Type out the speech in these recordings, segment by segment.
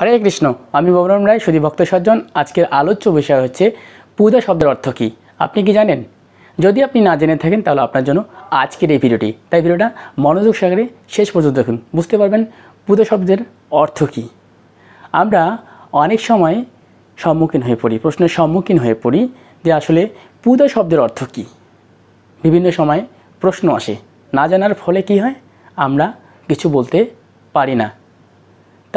হরে কৃষ্ণ আমি ববরাম রায় সুদী ভক্ত সজ্জন আজকের আলোচ্য বিষয় হচ্ছে পূজা শব্দের অর্থ কী আপনি কি জানেন যদি আপনি না জেনে থাকেন তাহলে আপনার জন্য আজকের এই ভিডিওটি তাই ভিডিওটা মনোযোগ সাগরে শেষ পর্যন্ত দেখুন বুঝতে পারবেন পূজা শব্দের অর্থ কী আমরা অনেক সময় সম্মুখীন হয়ে পড়ি প্রশ্নের সম্মুখীন হয়ে পড়ি যে আসলে পূজা শব্দের অর্থ কী বিভিন্ন সময় প্রশ্ন আসে না জানার ফলে কি হয় আমরা কিছু বলতে পারি না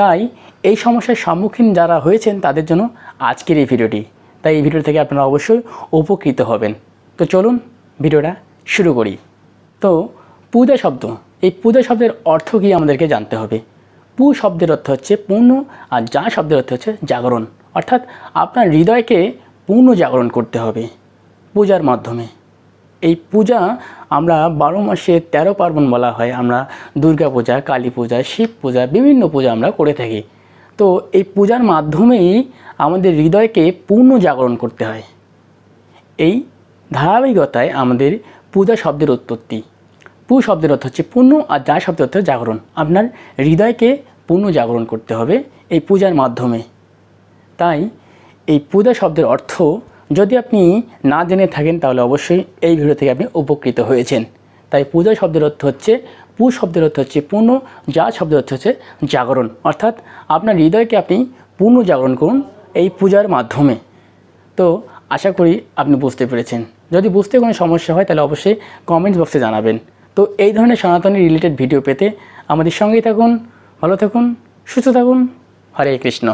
তাই এই সমস্যার সম্মুখীন যারা হয়েছেন তাদের জন্য আজকের এই ভিডিওটি তাই এই ভিডিও থেকে আপনারা অবশ্যই উপকৃত হবেন তো চলুন ভিডিওটা শুরু করি তো পূজা শব্দ এই পূজা শব্দের অর্থ কি আমাদেরকে জানতে হবে পু শব্দের অর্থ হচ্ছে পূর্ণ আর যা শব্দের অর্থ হচ্ছে জাগরণ অর্থাৎ আপনার হৃদয়কে পূর্ণ জাগরণ করতে হবে পূজার মাধ্যমে এই পূজা আমরা বারো মাসে তেরো পার্বণ বলা হয় আমরা দুর্গা পূজা কালী পূজা শিব পূজা বিভিন্ন পূজা আমরা করে থাকি তো এই পূজার মাধ্যমেই আমাদের হৃদয়কে পূর্ণ জাগরণ করতে হয় এই ধারাবাহিকতায় আমাদের পূজা শব্দের উৎপত্তি পু শব্দের অর্থ হচ্ছে পূর্ণ আর যা শব্দের অর্থ জাগরণ আপনার হৃদয়কে পূর্ণ জাগরণ করতে হবে এই পূজার মাধ্যমে তাই এই পূজা শব্দের অর্থ যদি আপনি না জেনে থাকেন তাহলে অবশ্যই এই ভিডিও থেকে আপনি উপকৃত হয়েছেন তাই পূজা শব্দের অর্থ হচ্ছে পু শব্দের অর্থ হচ্ছে পূর্ণ যা শব্দের অর্থ হচ্ছে জাগরণ অর্থাৎ আপনার হৃদয়কে আপনি পূর্ণ জাগরণ করুন এই পূজার মাধ্যমে তো আশা করি আপনি বুঝতে পেরেছেন যদি বুঝতে কোনো সমস্যা হয় তাহলে অবশ্যই কমেন্টস বক্সে জানাবেন তো এই ধরনের সনাতনী রিলেটেড ভিডিও পেতে আমাদের সঙ্গেই থাকুন ভালো থাকুন সুস্থ থাকুন হরে কৃষ্ণ